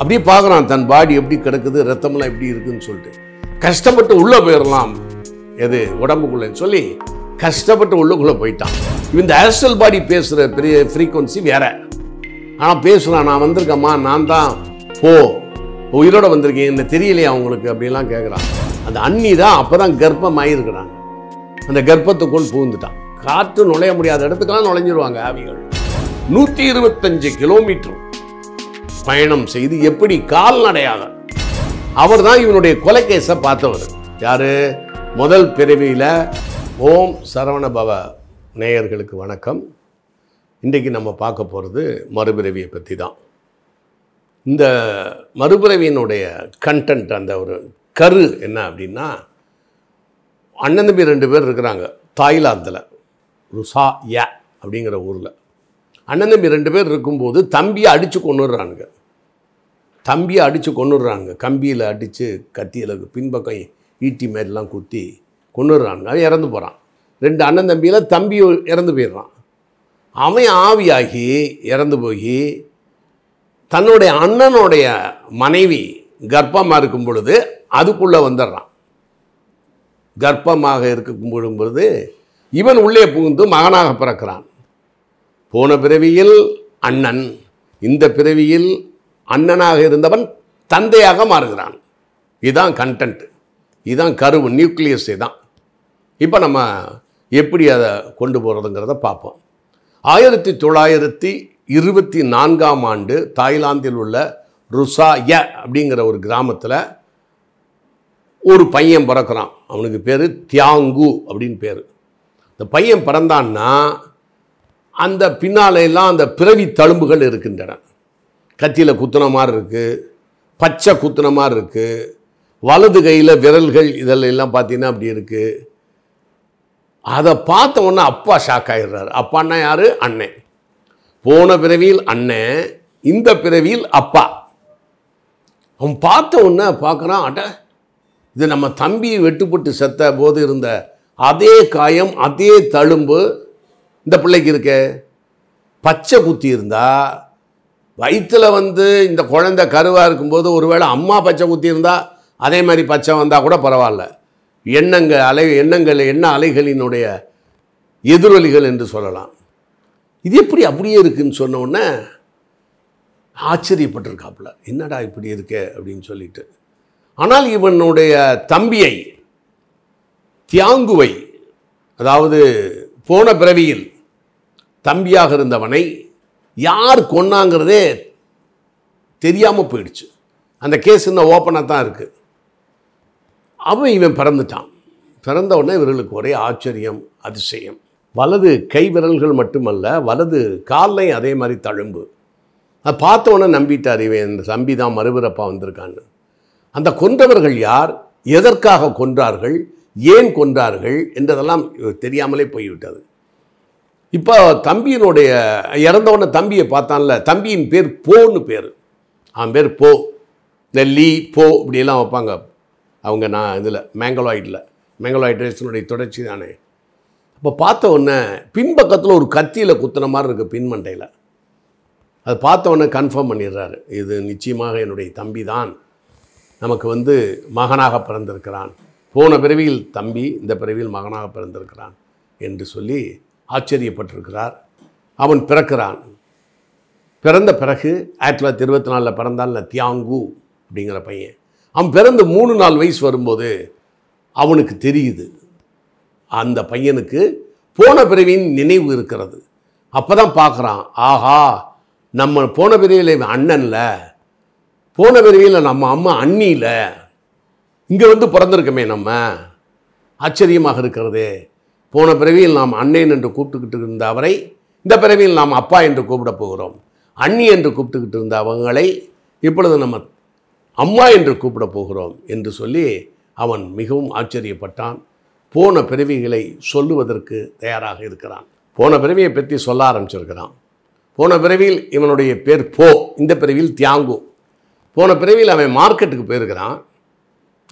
அப்படியே பார்க்குறான் தன் பாடி எப்படி கிடக்குது ரத்தமெல்லாம் எப்படி இருக்குதுன்னு சொல்லிட்டு கஷ்டப்பட்டு உள்ளே போயிடலாம் எது உடம்புக்குள்ளேன்னு சொல்லி கஷ்டப்பட்டு உள்ளுக்குள்ளே போயிட்டான் இந்த ஆஸ்ட்ரல் பாடி பேசுகிற பெரிய ஃப்ரீக்குவன்சி வேற ஆனால் பேசுகிறான் நான் வந்திருக்கேம்மா நான் தான் போ உயிரோட வந்திருக்கேன் என்ன தெரியலையா அவங்களுக்கு அப்படிலாம் கேட்குறான் அந்த அண்ணி தான் அப்போ தான் கர்ப்பமாகி இருக்கிறாங்க அந்த கர்ப்பத்துக்குள் பூந்துட்டான் காற்று நுழைய முடியாத இடத்துக்கெல்லாம் நுழைஞ்சிருவாங்க ஆவிகள் நூற்றி இருபத்தஞ்சு கிலோமீட்டர் பயணம் செய்து எப்படி கால்நடையாக அவர் தான் இவனுடைய கொலைகேஸை பார்த்தவர் யார் முதல் பிறவியில் ஓம் சரவணபவ நேயர்களுக்கு வணக்கம் இன்றைக்கு நம்ம பார்க்க போகிறது மறுபிறவியை பற்றி தான் இந்த மறுபிறவியினுடைய கண்டென்ட் அந்த ஒரு கரு என்ன அப்படின்னா அண்ணன் தம்பி ரெண்டு பேர் இருக்கிறாங்க தாய்லாந்தில் ருசா ய அப்படிங்கிற ஊரில் அண்ணன் தம்பி ரெண்டு பேர் இருக்கும்போது தம்பியை அடித்து கொண்டுடுறானுங்க தம்பியை அடித்து கொண்டுடுறாங்க கம்பியில் அடித்து கத்தியில் பின்பக்கம் ஈட்டி மாதிரிலாம் குத்தி கொண்டுடுறாங்க அவன் இறந்து போகிறான் ரெண்டு அண்ணன் தம்பியில் தம்பி இறந்து போயிடுறான் அவன் ஆவியாகி இறந்து போய் தன்னுடைய அண்ணனுடைய மனைவி கர்ப்பமாக இருக்கும் பொழுது அதுக்குள்ளே வந்துடுறான் கர்ப்பமாக இருக்கும் பொழுது இவன் உள்ளே புகுந்து மகனாக பிறக்கிறான் போன பிறவியில் அண்ணன் இந்த பிறவியில் அண்ணனாக இருந்தவன் தந்தையாக மாறுகிறான் இதுதான் கண்டென்ட் இதுதான் கருவு நியூக்ளியஸ் தான் இப்போ நம்ம எப்படி அதை கொண்டு போகிறதுங்கிறத பார்ப்போம் ஆயிரத்தி தொள்ளாயிரத்தி இருபத்தி நான்காம் ஆண்டு தாய்லாந்தில் உள்ள ருசா ய அப்படிங்கிற ஒரு கிராமத்தில் ஒரு பையன் பிறக்கிறான் அவனுக்கு பேர் தியாங்கு அப்படின்னு பேர் இந்த பையன் பிறந்தான்னா அந்த பின்னாலெல்லாம் அந்த பிறவி தழும்புகள் இருக்கின்றன கத்தியில் குத்துன மாதிரி இருக்குது பச்சை குத்துன மாதிரி இருக்குது வலது கையில் விரல்கள் இதெல்லாம் எல்லாம் பார்த்தீங்கன்னா அப்படி இருக்குது அதை பார்த்த உடனே அப்பா ஷாக் அப்பா அப்பான்னா யார் அண்ணன் போன பிறவியில் அண்ணன் இந்த பிறவியில் அப்பா அவன் பார்த்த உடனே பார்க்குறான் அட இது நம்ம தம்பி வெட்டுப்பட்டு செத்த போது இருந்த அதே காயம் அதே தழும்பு இந்த பிள்ளைக்கு இருக்க பச்சை குத்தி இருந்தால் வயிற்றில் வந்து இந்த குழந்தை கருவாக இருக்கும்போது ஒருவேளை அம்மா பச்சை குத்தியிருந்தா அதே மாதிரி பச்சை வந்தால் கூட பரவாயில்ல எண்ணங்கள் அலை எண்ணங்கள் எண்ண அலைகளினுடைய எதிரொலிகள் என்று சொல்லலாம் இது எப்படி அப்படியே இருக்குதுன்னு சொன்னோடனே ஆச்சரியப்பட்டிருக்காப்புல என்னடா இப்படி இருக்கே அப்படின்னு சொல்லிட்டு ஆனால் இவனுடைய தம்பியை தியாங்குவை அதாவது போன பிறவியில் தம்பியாக இருந்தவனை யார் கொன்னாங்கிறதே தெரியாமல் போயிடுச்சு அந்த கேஸ் இன்னும் ஓப்பனாக தான் இருக்குது அவன் இவன் பிறந்துட்டான் பிறந்த உடனே இவர்களுக்கு ஒரே ஆச்சரியம் அதிசயம் வலது கை விரல்கள் மட்டுமல்ல வலது காலையும் அதே மாதிரி தழும்பு அதை பார்த்த உடனே நம்பிட்டார் இவன் இந்த தம்பி தான் மறுபிறப்பாக வந்திருக்கான்னு அந்த கொன்றவர்கள் யார் எதற்காக கொன்றார்கள் ஏன் கொன்றார்கள் என்றதெல்லாம் தெரியாமலே போய்விட்டது இப்போ தம்பியினுடைய இறந்தவொடனே தம்பியை பார்த்தான்ல தம்பியின் பேர் போன்னு பேர் அவன் பேர் போ நெல்லி போ இப்படியெல்லாம் வைப்பாங்க அவங்க நான் இதில் மேங்கலாய்டில் மேங்கலாய்ட் ரேஸினுடைய தொடர்ச்சி தானே அப்போ பார்த்த உடனே பின்பக்கத்தில் ஒரு கத்தியில் குத்துன மாதிரி இருக்குது பின்மண்டையில் அது பார்த்த உடனே கன்ஃபார்ம் பண்ணிடுறாரு இது நிச்சயமாக என்னுடைய தம்பி தான் நமக்கு வந்து மகனாக பிறந்திருக்கிறான் போன பிறவியில் தம்பி இந்த பிறவியில் மகனாக பிறந்திருக்கிறான் என்று சொல்லி ஆச்சரியப்பட்டிருக்கிறார் அவன் பிறக்கிறான் பிறந்த பிறகு ஆயிரத்தி தொள்ளாயிரத்தி இருபத்தி நாலில் பிறந்தான்ல தியாங்கு அப்படிங்கிற பையன் அவன் பிறந்து மூணு நாலு வயசு வரும்போது அவனுக்கு தெரியுது அந்த பையனுக்கு போன பிறவியின் நினைவு இருக்கிறது அப்போ தான் பார்க்குறான் ஆஹா நம்ம போன பிறவியில் அண்ணனில் போன பிறவியில் நம்ம அம்மா அண்ணியில் இங்கே வந்து பிறந்திருக்கமே நம்ம ஆச்சரியமாக இருக்கிறது போன பிறவியில் நாம் அண்ணன் என்று கூப்பிட்டுக்கிட்டு இருந்த அவரை இந்த பிறவியில் நாம் அப்பா என்று கூப்பிடப் போகிறோம் அண்ணி என்று கூப்பிட்டுக்கிட்டு இருந்த அவங்களை இப்பொழுது நம்ம அம்மா என்று கூப்பிடப் போகிறோம் என்று சொல்லி அவன் மிகவும் ஆச்சரியப்பட்டான் போன பிறவிகளை சொல்லுவதற்கு தயாராக இருக்கிறான் போன பிறவியை பற்றி சொல்ல ஆரம்பிச்சிருக்கிறான் போன பிறவியில் இவனுடைய பேர் போ இந்த பிறவியில் தியாங்கு போன பிறவியில் அவன் மார்க்கெட்டுக்கு போயிருக்கிறான்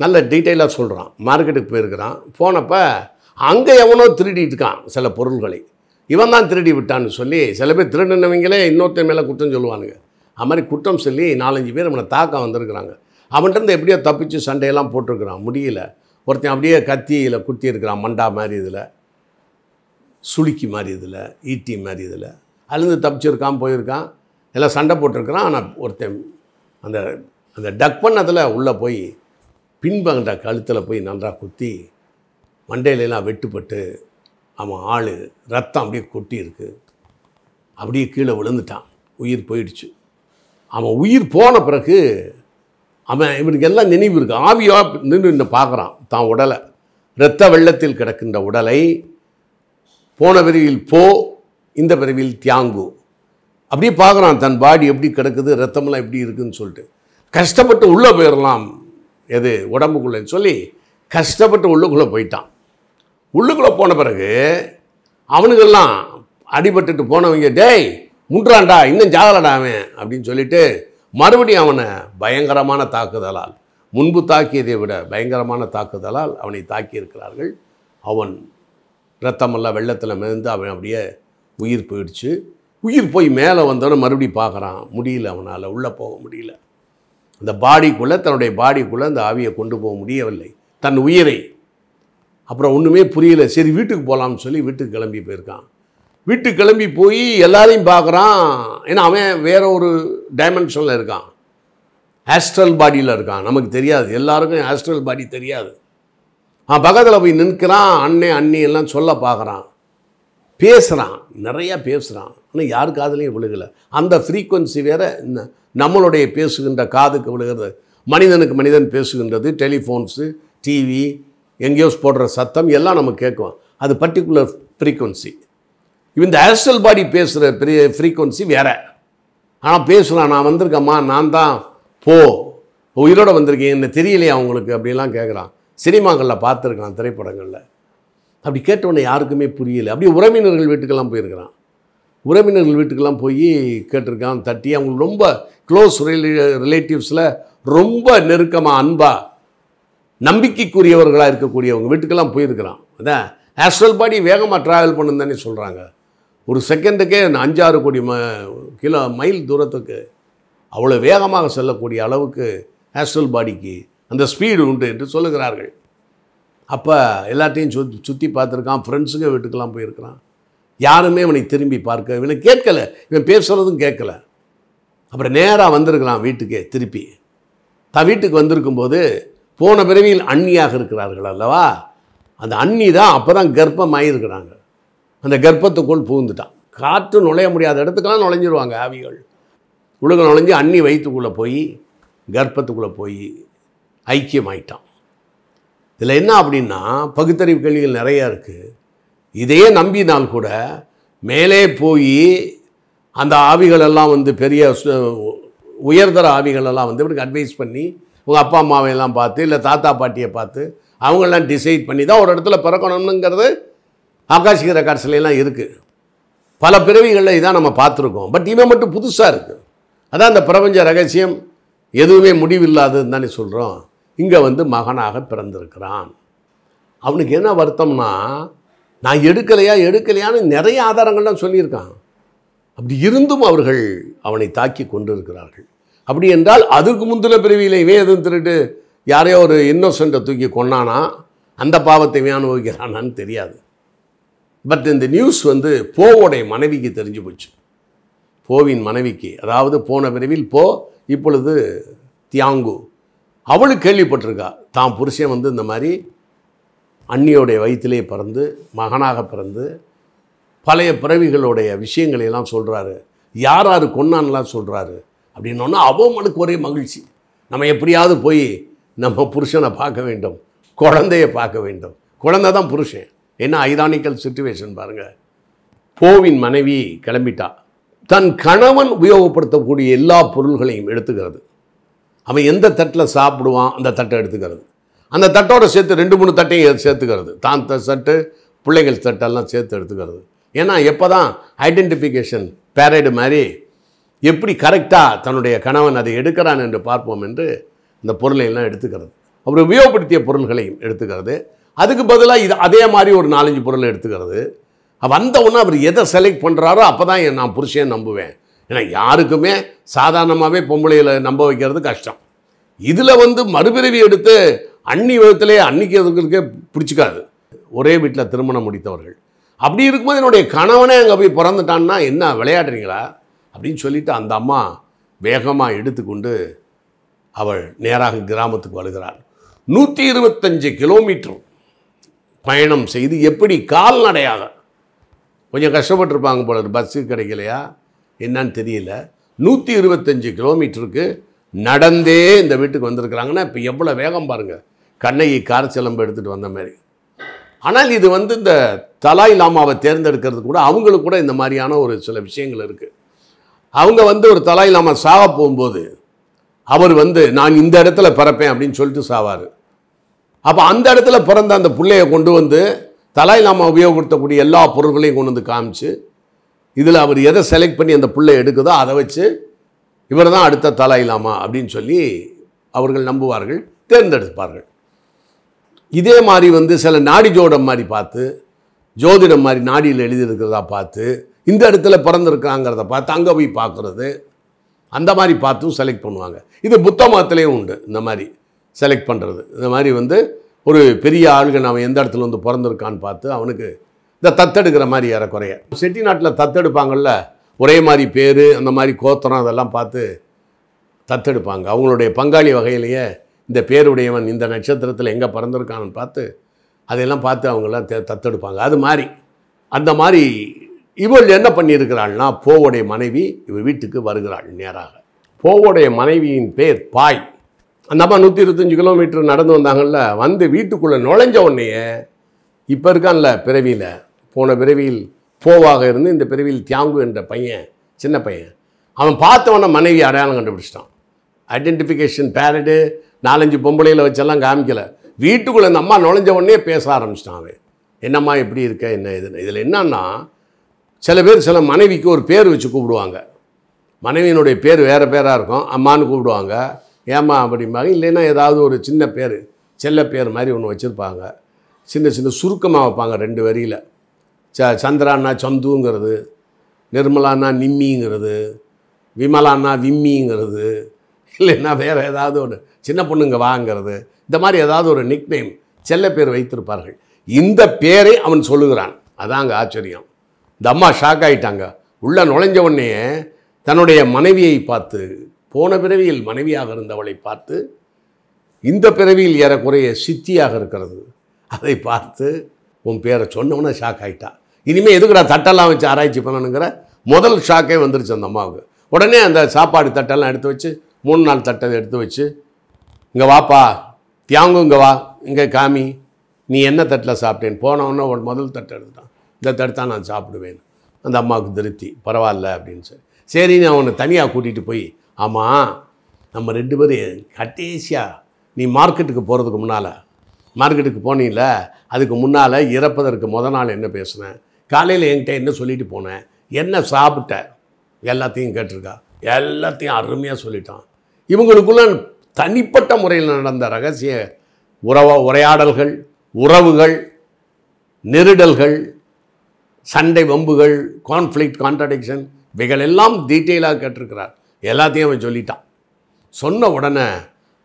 நல்ல டீட்டெயிலாக சொல்கிறான் மார்க்கெட்டுக்கு போயிருக்கிறான் போனப்போ அங்கே எவனோ திருடிட்டு இருக்கான் சில பொருள்களை இவன் தான் திருடி விட்டான்னு சொல்லி சில பேர் திருடினவங்களே இன்னொருத்தன் மேலே குற்றம் சொல்லுவானுங்க அது மாதிரி குற்றம் சொல்லி நாலஞ்சு பேர் நம்மளை தாக்க வந்திருக்கிறாங்க அவன்கிட்ட எப்படியோ தப்பிச்சு சண்டையெல்லாம் போட்டிருக்கிறான் முடியல ஒருத்தன் அப்படியே கத்தியில் குத்தி இருக்கிறான் மண்டா மாதிரி இதில் சுளுக்கி மாதிரி இதில் ஈட்டி மாதிரி இதில் அழுந்து தப்பிச்சிருக்கான் போயிருக்கான் எல்லாம் சண்டை போட்டிருக்கிறான் ஆனால் ஒருத்தன் அந்த அந்த டக் பண்ணதில் உள்ளே போய் பின்பங்கட கழுத்தில் போய் நன்றாக குத்தி மண்டையிலலாம் வெட்டுப்பட்டு அவன் ஆள் ரத்தம் அப்படியே கொட்டி இருக்குது அப்படியே கீழே விழுந்துட்டான் உயிர் போயிடுச்சு அவன் உயிர் போன பிறகு அவன் இவனுக்கு எல்லாம் நினைவு இருக்குது ஆவியாக நின்று நின்று பார்க்குறான் தான் உடலை இரத்த வெள்ளத்தில் கிடக்கின்ற உடலை போன பிரிவில் போ இந்த பிரிவில் தியாங்கு அப்படியே பார்க்குறான் தன் பாடி எப்படி கிடக்குது ரத்தமெல்லாம் எப்படி இருக்குதுன்னு சொல்லிட்டு கஷ்டப்பட்டு உள்ளே போயிடலாம் எது உடம்புக்குள்ளேன்னு சொல்லி கஷ்டப்பட்டு உள்ளுக்குள்ளே போயிட்டான் உள்ளுக்குள்ளே போன பிறகு அவனுக்கெல்லாம் அடிபட்டுட்டு போனவங்க டேய் முன்றாண்டா இன்னும் ஜாகலடா அவன் அப்படின்னு சொல்லிட்டு மறுபடியும் அவனை பயங்கரமான தாக்குதலால் முன்பு தாக்கியதை விட பயங்கரமான தாக்குதலால் அவனை தாக்கியிருக்கிறார்கள் அவன் ரத்தமெல்லாம் வெள்ளத்தில் மிதந்து அவன் அப்படியே உயிர் போயிடுச்சு உயிர் போய் மேலே வந்தோடனே மறுபடியும் பார்க்குறான் முடியல அவனால் உள்ளே போக முடியல அந்த பாடிக்குள்ளே தன்னுடைய பாடிக்குள்ளே அந்த ஆவியை கொண்டு போக முடியவில்லை தன் உயிரை அப்புறம் ஒன்றுமே புரியல சரி வீட்டுக்கு போகலாம்னு சொல்லி வீட்டுக்கு கிளம்பி போயிருக்கான் வீட்டுக்கு கிளம்பி போய் எல்லாரையும் பார்க்குறான் ஏன்னா அவன் வேற ஒரு டைமென்ஷனில் இருக்கான் ஆஸ்ட்ரல் பாடியில் இருக்கான் நமக்கு தெரியாது எல்லாருக்கும் ஆஸ்ட்ரல் பாடி தெரியாது அவன் பக்கத்தில் போய் நிற்கிறான் அண்ணே அண்ணி எல்லாம் சொல்ல பார்க்குறான் பேசுகிறான் நிறையா பேசுகிறான் ஆனால் யார் காதலையும் விழுகலை அந்த ஃப்ரீக்குவன்சி வேறு நம்மளுடைய பேசுகின்ற காதுக்கு விழுகிறது மனிதனுக்கு மனிதன் பேசுகின்றது டெலிஃபோன்ஸு டிவி எங்கேயோஸ் போடுற சத்தம் எல்லாம் நம்ம கேட்கும் அது பர்டிகுலர் ஃப்ரீக்குவன்சி இந்த ஆஸ்ட்ரல் பாடி பேசுகிற பெரிய ஃப்ரீக்குவன்சி வேறு ஆனால் பேசலாம் நான் வந்திருக்கேம்மா நான் தான் போ உயிரோட வந்திருக்கேன் என்ன தெரியலையா அவங்களுக்கு அப்படிலாம் கேட்குறான் சினிமாக்களில் பார்த்துருக்கான் திரைப்படங்களில் அப்படி கேட்டவொடனே யாருக்குமே புரியலை அப்படியே உறவினர்கள் வீட்டுக்கெல்லாம் போயிருக்கிறான் உறவினர்கள் வீட்டுக்கெல்லாம் போய் கேட்டிருக்கான் தட்டி அவங்களுக்கு ரொம்ப க்ளோஸ் ரிலே ரிலேட்டிவ்ஸில் ரொம்ப நெருக்கமாக அன்பாக நம்பிக்கைக்குரியவர்களாக இருக்கக்கூடியவங்க வீட்டுக்கெல்லாம் போயிருக்கிறான் அதான் ஆஸ்ட்ரல் பாடி வேகமாக ட்ராவல் பண்ணுன்னு தானே சொல்கிறாங்க ஒரு செகண்டுக்கே அஞ்சாறு கோடி ம கிலோ மைல் தூரத்துக்கு அவ்வளோ வேகமாக செல்லக்கூடிய அளவுக்கு ஆஸ்ட்ரல் பாடிக்கு அந்த ஸ்பீடு உண்டு என்று சொல்லுகிறார்கள் அப்போ எல்லாத்தையும் சு சுற்றி பார்த்துருக்கான் ஃப்ரெண்ட்ஸுங்க வீட்டுக்கெல்லாம் போயிருக்கிறான் யாருமே இவனை திரும்பி பார்க்க இவனை கேட்கலை இவன் பேசுகிறதும் கேட்கல அப்புறம் நேராக வந்திருக்கிறான் வீட்டுக்கே திருப்பி தான் வீட்டுக்கு வந்திருக்கும்போது போன பிறவியில் அந்நியாக இருக்கிறார்கள் அல்லவா அந்த அண்ணி தான் அப்போ தான் கர்ப்பம் இருக்கிறாங்க அந்த கர்ப்பத்துக்குள் பூந்துட்டான் காற்று நுழைய முடியாத இடத்துக்கெல்லாம் நுழைஞ்சிருவாங்க ஆவிகள் உலக நுழைஞ்சு அன்னி வயிற்றுக்குள்ளே போய் கர்ப்பத்துக்குள்ளே போய் ஐக்கியமாயிட்டான் இதில் என்ன அப்படின்னா பகுத்தறிவு கேள்விகள் நிறையா இருக்குது இதையே நம்பினால் கூட மேலே போய் அந்த ஆவிகளெல்லாம் வந்து பெரிய உயர்தர ஆவிகளெல்லாம் வந்து இவனுக்கு அட்வைஸ் பண்ணி உங்கள் அப்பா அம்மாவையெல்லாம் பார்த்து இல்லை தாத்தா பாட்டியை பார்த்து அவங்களாம் டிசைட் பண்ணி தான் ஒரு இடத்துல பிறக்கணுங்கிறது ஆகாஷிக ரெக்கார்ட்ஸ்லாம் இருக்குது பல பிறவிகளில் இதான் நம்ம பார்த்துருக்கோம் பட் இவன் மட்டும் புதுசாக இருக்குது அதான் அந்த பிரபஞ்ச ரகசியம் எதுவுமே முடிவில்லாதுன்னு தானே சொல்கிறோம் இங்கே வந்து மகனாக பிறந்திருக்கிறான் அவனுக்கு என்ன வருத்தம்னா நான் எடுக்கலையா எடுக்கலையான்னு நிறைய ஆதாரங்கள்லாம் சொல்லியிருக்கான் அப்படி இருந்தும் அவர்கள் அவனை தாக்கி கொண்டிருக்கிறார்கள் அப்படி என்றால் அதுக்கு முந்தின பிரிவியில் இவன் எதுவும் திருட்டு யாரையோ ஒரு இன்னோசென்ட்டை தூக்கி கொண்டானா அந்த பாவத்தை இவன் அனுபவிக்கிறானான்னு தெரியாது பட் இந்த நியூஸ் வந்து போவோடைய மனைவிக்கு தெரிஞ்சு போச்சு போவின் மனைவிக்கு அதாவது போன பிறவில் போ இப்பொழுது தியாங்கு அவளுக்கு கேள்விப்பட்டிருக்கா தான் புருஷன் வந்து இந்த மாதிரி அன்னியோடைய வயிற்றிலே பிறந்து மகனாக பிறந்து பழைய பிறவிகளுடைய விஷயங்களையெல்லாம் சொல்கிறாரு யார் யார் கொன்னான்லாம் சொல்கிறாரு அப்படின்னோன்னா அவங்களுக்கு ஒரே மகிழ்ச்சி நம்ம எப்படியாவது போய் நம்ம புருஷனை பார்க்க வேண்டும் குழந்தைய பார்க்க வேண்டும் குழந்தை தான் புருஷன் என்ன ஐதானிக்கல் சுச்சுவேஷன் பாருங்கள் போவின் மனைவி கிளம்பிட்டா தன் கணவன் உபயோகப்படுத்தக்கூடிய எல்லா பொருள்களையும் எடுத்துக்கிறது அவன் எந்த தட்டில் சாப்பிடுவான் அந்த தட்டை எடுத்துக்கிறது அந்த தட்டோட சேர்த்து ரெண்டு மூணு தட்டையும் சேர்த்துக்கிறது தான் தட்டு பிள்ளைகள் தட்டெல்லாம் சேர்த்து எடுத்துக்கிறது ஏன்னா எப்போ தான் ஐடென்டிஃபிகேஷன் பேரடு மாதிரி எப்படி கரெக்டாக தன்னுடைய கணவன் அதை எடுக்கிறான் என்று பார்ப்போம் என்று இந்த பொருளையெல்லாம் எடுத்துக்கிறது அப்புறம் உபயோகப்படுத்திய பொருள்களையும் எடுத்துக்கிறது அதுக்கு பதிலாக இது அதே மாதிரி ஒரு நாலஞ்சு பொருள் எடுத்துக்கிறது வந்த உடனே அவர் எதை செலக்ட் பண்ணுறாரோ அப்போ தான் நான் புருஷன் நம்புவேன் ஏன்னா யாருக்குமே சாதாரணமாகவே பொம்பளையில் நம்ப வைக்கிறது கஷ்டம் இதில் வந்து மறுபிறவி எடுத்து அன்னி விதத்திலே அன்னிக்கிறதுக்கே பிடிச்சிக்காது ஒரே வீட்டில் திருமணம் முடித்தவர்கள் அப்படி இருக்கும்போது என்னுடைய கணவனே அங்கே போய் பிறந்துட்டான்னா என்ன விளையாடுறீங்களா அப்படின்னு சொல்லிவிட்டு அந்த அம்மா வேகமாக எடுத்துக்கொண்டு அவள் நேராக கிராமத்துக்கு வருகிறாள் நூற்றி இருபத்தஞ்சு கிலோமீட்டர் பயணம் செய்து எப்படி கால்நடையாக கொஞ்சம் கஷ்டப்பட்டுருப்பாங்க போல பஸ்ஸு கிடைக்கலையா என்னன்னு தெரியல நூற்றி இருபத்தஞ்சி கிலோமீட்டருக்கு நடந்தே இந்த வீட்டுக்கு வந்திருக்கிறாங்கன்னா இப்போ எவ்வளோ வேகம் பாருங்கள் கண்ணகி கார் சிலம்பு எடுத்துகிட்டு வந்த மாதிரி ஆனால் இது வந்து இந்த தலாய் லாமாவை தேர்ந்தெடுக்கிறது கூட அவங்களுக்கு கூட இந்த மாதிரியான ஒரு சில விஷயங்கள் இருக்குது அவங்க வந்து ஒரு தலாய் இல்லாம சாக போகும்போது அவர் வந்து நான் இந்த இடத்துல பிறப்பேன் அப்படின்னு சொல்லிட்டு சாவார் அப்போ அந்த இடத்துல பிறந்த அந்த பிள்ளைய கொண்டு வந்து தலாய் நாம உபயோகப்படுத்தக்கூடிய எல்லா பொருள்களையும் கொண்டு வந்து காமிச்சு இதில் அவர் எதை செலக்ட் பண்ணி அந்த பிள்ளை எடுக்குதோ அதை வச்சு இவர் தான் அடுத்த தலாய் லாமா அப்படின்னு சொல்லி அவர்கள் நம்புவார்கள் தேர்ந்தெடுப்பார்கள் இதே மாதிரி வந்து சில நாடி ஜோடம் மாதிரி பார்த்து ஜோதிடம் மாதிரி நாடியில் எழுதியிருக்கிறதா பார்த்து இந்த இடத்துல பிறந்திருக்கிறாங்கிறத பார்த்து அங்கே போய் பார்க்குறது அந்த மாதிரி பார்த்தும் செலக்ட் பண்ணுவாங்க இது புத்த மதத்துலேயும் உண்டு இந்த மாதிரி செலக்ட் பண்ணுறது இந்த மாதிரி வந்து ஒரு பெரிய ஆளுகள் நாம் எந்த இடத்துல வந்து பிறந்திருக்கான்னு பார்த்து அவனுக்கு இந்த தத்தெடுக்கிற மாதிரி ஏறக்குறைய செட்டிநாட்டில் தத்தெடுப்பாங்கள்ல ஒரே மாதிரி பேர் அந்த மாதிரி கோத்தரம் அதெல்லாம் பார்த்து தத்தெடுப்பாங்க அவங்களுடைய பங்காளி வகையிலேயே இந்த பேருடையவன் இந்த நட்சத்திரத்தில் எங்கே பிறந்திருக்கான்னு பார்த்து அதையெல்லாம் பார்த்து அவங்களாம் தத்தெடுப்பாங்க அது மாதிரி அந்த மாதிரி இவள் என்ன பண்ணியிருக்கிறாள்னா போவோடைய மனைவி இவள் வீட்டுக்கு வருகிறாள் நேராக போவோடைய மனைவியின் பேர் பாய் அந்த அம்மா நூற்றி இருபத்தஞ்சு கிலோமீட்டர் நடந்து வந்தாங்கல்ல வந்து வீட்டுக்குள்ளே நுழைஞ்ச உடனேயே இப்போ இருக்கான்ல பிறவியில் போன பிறவியில் போவாக இருந்து இந்த பிறவியில் தியாங்கு என்ற பையன் சின்ன பையன் அவன் பார்த்தவன மனைவி அடையாளம் கண்டுபிடிச்சிட்டான் ஐடென்டிஃபிகேஷன் பேரடு நாலஞ்சு பொம்பளையில் வச்செல்லாம் காமிக்கலை வீட்டுக்குள்ளே இந்த அம்மா நுழைஞ்ச உடனே பேச ஆரம்பிச்சிட்டான் அவன் என்னம்மா எப்படி இருக்க என்ன இதுன்னு இதில் என்னன்னா சில பேர் சில மனைவிக்கு ஒரு பேர் வச்சு கூப்பிடுவாங்க மனைவியினுடைய பேர் வேறு பேராக இருக்கும் அம்மான்னு கூப்பிடுவாங்க ஏமா அப்படிம்பாங்க இல்லைன்னா ஏதாவது ஒரு சின்ன பேர் செல்ல பேர் மாதிரி ஒன்று வச்சுருப்பாங்க சின்ன சின்ன சுருக்கமாக வைப்பாங்க ரெண்டு வரியில் ச சந்திரான்னா சந்துங்கிறது நிர்மலான்னா நிம்மிங்கிறது விமலான்னா விம்மிங்கிறது இல்லைன்னா வேறு ஏதாவது ஒரு சின்ன பொண்ணுங்க வாங்கிறது இந்த மாதிரி ஏதாவது ஒரு நிக்நேம் செல்ல பேர் வைத்திருப்பார்கள் இந்த பேரை அவன் சொல்லுகிறான் அதான் அங்கே ஆச்சரியம் இந்த அம்மா ஷாக் ஆகிட்டாங்க உள்ளே நுழைஞ்ச உடனே தன்னுடைய மனைவியை பார்த்து போன பிறவியில் மனைவியாக இருந்தவளை பார்த்து இந்த பிறவியில் ஏறக்குறைய சித்தியாக இருக்கிறது அதை பார்த்து உன் பேரை சொன்னவொன்னே ஷாக் ஆகிட்டா இனிமேல் எதுக்குடா தட்டெல்லாம் வச்சு ஆராய்ச்சி பண்ணணுங்கிற முதல் ஷாக்கே வந்துருச்சு அந்த அம்மாவுக்கு உடனே அந்த சாப்பாடு தட்டெல்லாம் எடுத்து வச்சு மூணு நாள் தட்டை எடுத்து வச்சு இங்கே வாப்பா தியாங்கும் இங்கே வா இங்கே காமி நீ என்ன தட்டில் சாப்பிட்டேன் போனவொன்னே முதல் தட்டை எடுத்துட்டான் இதை தடுத்தால் நான் சாப்பிடுவேன் அந்த அம்மாவுக்கு திருப்தி பரவாயில்ல அப்படின்னு சொல்லி சரின்னு அவனை தனியாக கூட்டிகிட்டு போய் ஆமாம் நம்ம ரெண்டு பேரும் கட்டேசியாக நீ மார்க்கெட்டுக்கு போகிறதுக்கு முன்னால் மார்க்கெட்டுக்கு போனீங்கள அதுக்கு முன்னால் இறப்பதற்கு முத நாள் என்ன பேசினேன் காலையில் என்கிட்ட என்ன சொல்லிட்டு போனேன் என்ன சாப்பிட்ட எல்லாத்தையும் கேட்டிருக்கா எல்லாத்தையும் அருமையாக சொல்லிட்டான் இவங்களுக்குள்ள தனிப்பட்ட முறையில் நடந்த ரகசிய உறவ உரையாடல்கள் உறவுகள் நெருடல்கள் சண்டை வம்புகள் கான்ஃப்ளிக் கான்ட்ரடிக்ஷன் இவைகளெல்லாம் டீட்டெயிலாக கேட்டிருக்கிறார் எல்லாத்தையும் அவன் சொல்லிட்டான் சொன்ன உடனே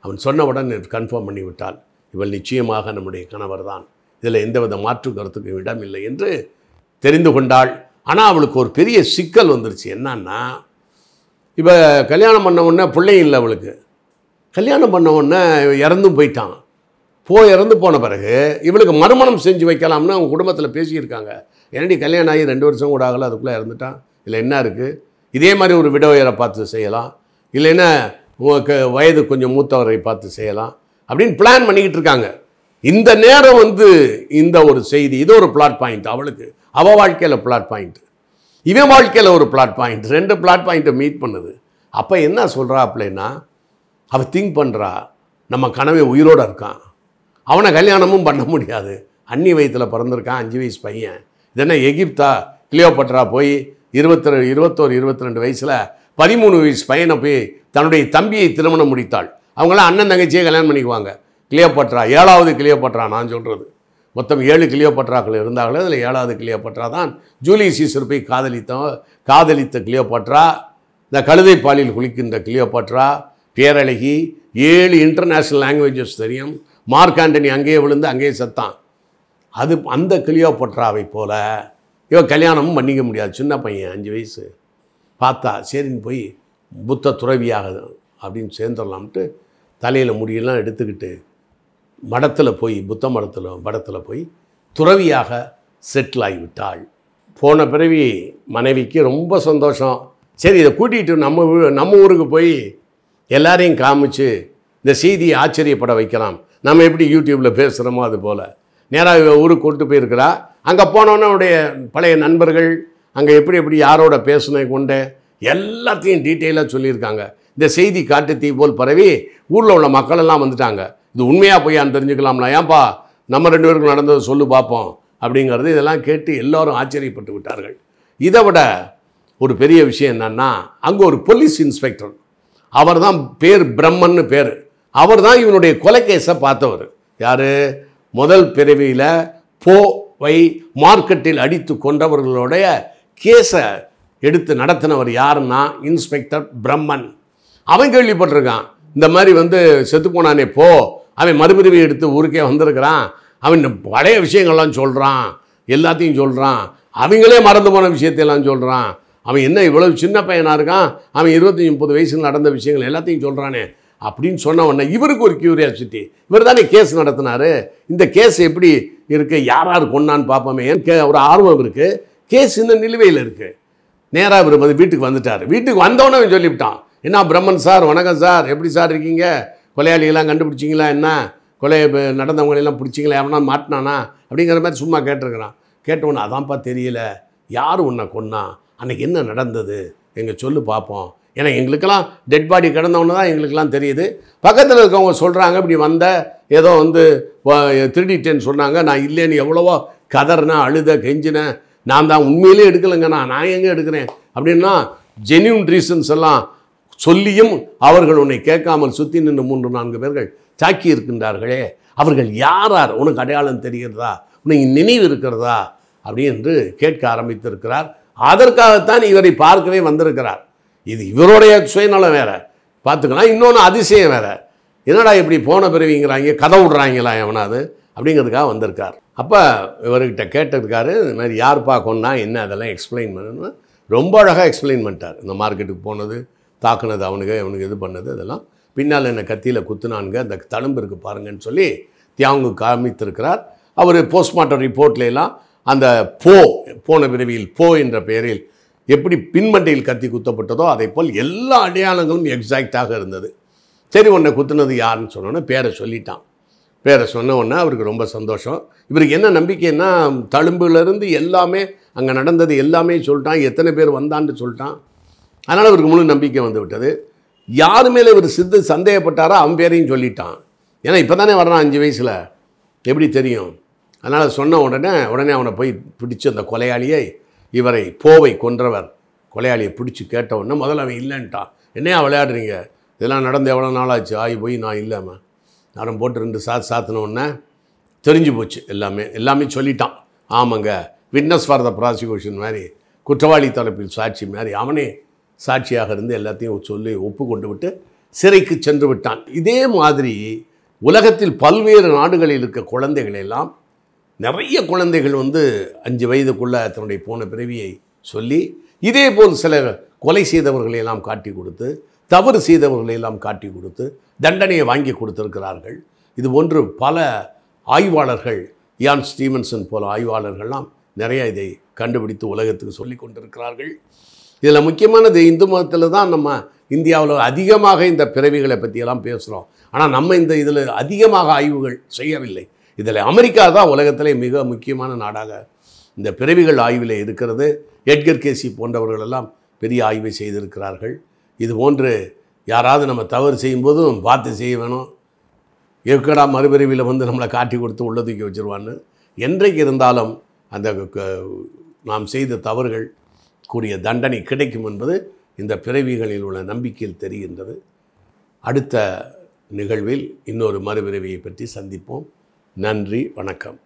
அவன் சொன்ன உடனே கன்ஃபார்ம் பண்ணிவிட்டால் இவள் நிச்சயமாக நம்முடைய கணவர் தான் இதில் எந்தவித மாற்று கருத்துக்கும் இல்லை என்று தெரிந்து கொண்டாள் ஆனால் அவளுக்கு ஒரு பெரிய சிக்கல் வந்துருச்சு என்னன்னா இப்போ கல்யாணம் பண்ண உடனே பிள்ளையும் இல்லை அவளுக்கு கல்யாணம் பண்ண உடனே இறந்தும் போயிட்டான் போ இறந்து போன பிறகு இவளுக்கு மறுமணம் செஞ்சு வைக்கலாம்னு அவங்க குடும்பத்தில் பேசியிருக்காங்க என்னடி கல்யாணம் ஆகி ரெண்டு வருஷம் கூட ஆகலை அதுக்குள்ளே இறந்துட்டான் இல்லை என்ன இருக்குது இதே மாதிரி ஒரு விடவையரை பார்த்து செய்யலாம் இல்லைன்னா உங்களுக்கு வயது கொஞ்சம் மூத்தவரை பார்த்து செய்யலாம் அப்படின்னு பிளான் பண்ணிக்கிட்டு இருக்காங்க இந்த நேரம் வந்து இந்த ஒரு செய்தி இது ஒரு பிளாட் பாயிண்ட் அவளுக்கு அவள் வாழ்க்கையில் பிளாட் பாயிண்ட் இவன் வாழ்க்கையில் ஒரு பிளாட் பாயிண்ட் ரெண்டு பிளாட் பாயிண்ட்டை மீட் பண்ணுது அப்போ என்ன சொல்கிறா அப்படின்னா அவள் திங்க் பண்ணுறா நம்ம கனவே உயிரோடு இருக்கான் அவனை கல்யாணமும் பண்ண முடியாது அன்னி வயத்தில் பிறந்திருக்கான் அஞ்சு வயசு பையன் இதென்ன எகிப்தா கிளியோபட்ரா போய் இருபத்தி இருபத்தோரு இருபத்தி ரெண்டு வயசில் பதிமூணு வயசு பையனை போய் தன்னுடைய தம்பியை திருமணம் முடித்தாள் அவங்களாம் அண்ணன் தங்கச்சியை கல்யாணம் பண்ணிக்குவாங்க கிளியோபட்ரா ஏழாவது கிளியோபட்ரா நான் சொல்கிறது மொத்தம் ஏழு கிளியோபட்ராக்கள் இருந்தாங்களே அதில் ஏழாவது கிளியோபட்ரா தான் ஜூலி சீசர் போய் காதலித்த காதலித்த கிளியோபட்ரா இந்த கழுதை பாலில் குளிக்கின்ற கிளியோபட்ரா பேரழகி ஏழு இன்டர்நேஷ்னல் லாங்குவேஜஸ் தெரியும் மார்க் ஆண்டனி அங்கேயே விழுந்து அங்கேயே சத்தான் அது அந்த கிளியோபட்ராவை போல் இவன் கல்யாணமும் பண்ணிக்க முடியாது சின்ன பையன் அஞ்சு வயசு பார்த்தா சரின்னு போய் புத்த துறவியாக அப்படின்னு சேர்ந்துடலாம்ட்டு தலையில் முடியெல்லாம் எடுத்துக்கிட்டு மடத்தில் போய் புத்த மடத்தில் மடத்தில் போய் துறவியாக செட்டில் ஆகிவிட்டாள் போன பிறவி மனைவிக்கு ரொம்ப சந்தோஷம் சரி இதை கூட்டிகிட்டு நம்ம நம்ம ஊருக்கு போய் எல்லாரையும் காமிச்சு இந்த செய்தியை ஆச்சரியப்பட வைக்கலாம் நம்ம எப்படி யூடியூப்பில் பேசுகிறோமோ அது போல் நேராக ஊருக்கு கூட்டு போயிருக்கிறா அங்கே போனோன்னே அவனுடைய பழைய நண்பர்கள் அங்கே எப்படி எப்படி யாரோட பேசுனே கொண்டு எல்லாத்தையும் டீட்டெயிலாக சொல்லியிருக்காங்க இந்த செய்தி காட்டு தீ போல் பரவி ஊரில் உள்ள மக்களெல்லாம் வந்துட்டாங்க இது உண்மையாக பொய்யான்னு தெரிஞ்சுக்கலாம்னா ஏன்பா நம்ம ரெண்டு பேருக்கும் நடந்ததை சொல்லு பார்ப்போம் அப்படிங்கிறது இதெல்லாம் கேட்டு எல்லோரும் ஆச்சரியப்பட்டு விட்டார்கள் இதை விட ஒரு பெரிய விஷயம் என்னன்னா அங்கே ஒரு போலீஸ் இன்ஸ்பெக்டர் அவர் தான் பேர் பிரம்மன்னு பேர் அவர் தான் இவனுடைய கொலைக்கேஸை பார்த்தவர் யார் முதல் பிறவியில் போவை மார்க்கெட்டில் அடித்து கொண்டவர்களுடைய கேஸை எடுத்து நடத்தினவர் யாருன்னா இன்ஸ்பெக்டர் பிரம்மன் அவன் கேள்விப்பட்டிருக்கான் இந்த மாதிரி வந்து செத்து போனானே போ அவன் மறுபிறவி எடுத்து ஊருக்கே வந்திருக்கிறான் அவன் பழைய விஷயங்கள்லாம் சொல்கிறான் எல்லாத்தையும் சொல்கிறான் அவங்களே மறந்து போன விஷயத்தையெல்லாம் சொல்கிறான் அவன் என்ன இவ்வளவு சின்ன பையனாக இருக்கான் அவன் இருபத்தஞ்சி முப்பது வயசில் நடந்த விஷயங்கள் எல்லாத்தையும் சொல்கிறானே அப்படின்னு சொன்ன உடனே இவருக்கு ஒரு கியூரியாசிட்டி இவர் தானே கேஸ் நடத்தினார் இந்த கேஸ் எப்படி இருக்குது யார் யார் கொண்டான்னு பார்ப்போமே கே ஒரு ஆர்வம் இருக்குது கேஸ் இன்னும் நிலுவையில் இருக்குது நேராக இவர் வந்து வீட்டுக்கு வந்துட்டார் வீட்டுக்கு வந்தவொடனே சொல்லிவிட்டான் என்ன பிரம்மன் சார் வணக்கம் சார் எப்படி சார் இருக்கீங்க கொலையாளிகளாம் கண்டுபிடிச்சிங்களா என்ன கொலை நடந்தவங்களெல்லாம் பிடிச்சிங்களா எவனா மாட்டினானா அப்படிங்கிற மாதிரி சும்மா கேட்டிருக்கிறான் கேட்டவொன்னே அதான்ப்பா தெரியல யார் உன்னை கொன்னா அன்றைக்கி என்ன நடந்தது எங்கள் சொல்லு பார்ப்போம் ஏன்னா எங்களுக்கெல்லாம் டெட் பாடி கிடந்தவொன்னு தான் எங்களுக்கெல்லாம் தெரியுது பக்கத்தில் இருக்கவங்க சொல்கிறாங்க இப்படி வந்த ஏதோ வந்து திருடிட்டேன்னு சொன்னாங்க நான் இல்லைன்னு எவ்வளவோ கதறினேன் அழுத கெஞ்சினேன் நான் தான் உண்மையிலே எடுக்கலைங்க நான் நான் எங்கே எடுக்கிறேன் அப்படின்னா ஜென்யூன் ரீசன்ஸ் எல்லாம் சொல்லியும் அவர்கள் உன்னை கேட்காமல் சுற்றி நின்று மூன்று நான்கு பேர்கள் தாக்கி இருக்கின்றார்களே அவர்கள் யாரார் உனக்கு அடையாளம் தெரிகிறதா உனக்கு நினைவு இருக்கிறதா அப்படி என்று கேட்க ஆரம்பித்திருக்கிறார் அதற்காகத்தான் இவரை பார்க்கவே வந்திருக்கிறார் இது இவருடைய சுயநலம் வேற பார்த்துக்கலாம் இன்னொன்று அதிசயம் வேறு என்னடா இப்படி போன பிறவிங்கிறாங்க கதை விடுறாங்களா எவனாவது அப்படிங்கிறதுக்காக வந்திருக்கார் அப்போ இவர்கிட்ட கேட்டிருக்காரு இந்த மாதிரி யார்ப்பா கொண்டா என்ன அதெல்லாம் எக்ஸ்பிளைன் பண்ணணும்னு ரொம்ப அழகாக எக்ஸ்பிளைன் பண்ணிட்டார் இந்த மார்க்கெட்டுக்கு போனது தாக்குனது அவனுக்கு அவனுக்கு இது பண்ணது அதெல்லாம் பின்னால் என்னை கத்தியில் குத்துனானுங்க அந்த தழும்பு இருக்குது பாருங்கன்னு சொல்லி தியாங்கு காமித்திருக்கிறார் அவர் போஸ்ட்மார்ட்டம் ரிப்போர்ட்லாம் அந்த போ போன பிறவியில் போ என்ற பெயரில் எப்படி பின்மண்டையில் கத்தி குத்தப்பட்டதோ அதை போல் எல்லா அடையாளங்களும் எக்ஸாக்டாக இருந்தது சரி உன்னை குத்துனது யாருன்னு சொன்னோன்னே பேரை சொல்லிட்டான் பேரை சொன்ன உடனே அவருக்கு ரொம்ப சந்தோஷம் இவருக்கு என்ன நம்பிக்கைன்னா தழும்புலேருந்து எல்லாமே அங்கே நடந்தது எல்லாமே சொல்லிட்டான் எத்தனை பேர் வந்தான்னு சொல்லிட்டான் அதனால் அவருக்கு முழு நம்பிக்கை வந்து விட்டது யார் மேலே இவர் சித்து சந்தேகப்பட்டாரோ அவன் பேரையும் சொல்லிட்டான் ஏன்னா இப்போ தானே வர்றான் அஞ்சு வயசில் எப்படி தெரியும் அதனால் சொன்ன உடனே உடனே அவனை போய் பிடிச்சி அந்த கொலையாளியை இவரை போவை கொன்றவர் கொலையாளியை பிடிச்சி கேட்டவொடனே முதல்ல அவன் இல்லைன்ட்டான் என்னையா விளையாடுறீங்க இதெல்லாம் நடந்து எவ்வளோ நாளாச்சு ஆகி போய் நான் இல்லாமல் நேரம் போட்டு ரெண்டு சாத்து சாத்தினோடனே தெரிஞ்சு போச்சு எல்லாமே எல்லாமே சொல்லிட்டான் ஆமாங்க விட்னஸ் ஃபார் த ப்ராசிக்யூஷன் மாதிரி குற்றவாளி தரப்பில் சாட்சி மாதிரி அவனே சாட்சியாக இருந்து எல்லாத்தையும் சொல்லி ஒப்பு கொண்டு விட்டு சிறைக்கு சென்று விட்டான் இதே மாதிரி உலகத்தில் பல்வேறு நாடுகளில் இருக்க குழந்தைகளெல்லாம் நிறைய குழந்தைகள் வந்து அஞ்சு வயதுக்குள்ளே தன்னுடைய போன பிறவியை சொல்லி இதே போல் சில கொலை செய்தவர்களை எல்லாம் காட்டி கொடுத்து தவறு செய்தவர்களை எல்லாம் காட்டி கொடுத்து தண்டனையை வாங்கி கொடுத்திருக்கிறார்கள் இது போன்று பல ஆய்வாளர்கள் யான் ஸ்டீவன்சன் போல ஆய்வாளர்கள்லாம் நிறைய இதை கண்டுபிடித்து உலகத்துக்கு சொல்லி கொண்டிருக்கிறார்கள் இதில் முக்கியமானது இந்து மதத்தில் தான் நம்ம இந்தியாவில் அதிகமாக இந்த பிறவிகளை பற்றியெல்லாம் பேசுகிறோம் ஆனால் நம்ம இந்த இதில் அதிகமாக ஆய்வுகள் செய்யவில்லை இதில் அமெரிக்கா தான் உலகத்திலே மிக முக்கியமான நாடாக இந்த பிறவிகள் ஆய்வில் இருக்கிறது எட்கர் கேசி போன்றவர்களெல்லாம் பெரிய ஆய்வை செய்திருக்கிறார்கள் இது போன்று யாராவது நம்ம தவறு செய்யும்போதும் பார்த்து செய்ய வேணும் எவ்வளோ மறுபிறவியில் வந்து நம்மளை காட்டி கொடுத்து உள்ள தூக்கி வச்சுருவான்னு என்றைக்கு இருந்தாலும் அந்த நாம் செய்த தவறுகள் கூடிய தண்டனை கிடைக்கும் என்பது இந்த பிறவிகளில் உள்ள நம்பிக்கையில் தெரிகின்றது அடுத்த நிகழ்வில் இன்னொரு மறுபிறவியை பற்றி சந்திப்போம் நன்றி வணக்கம்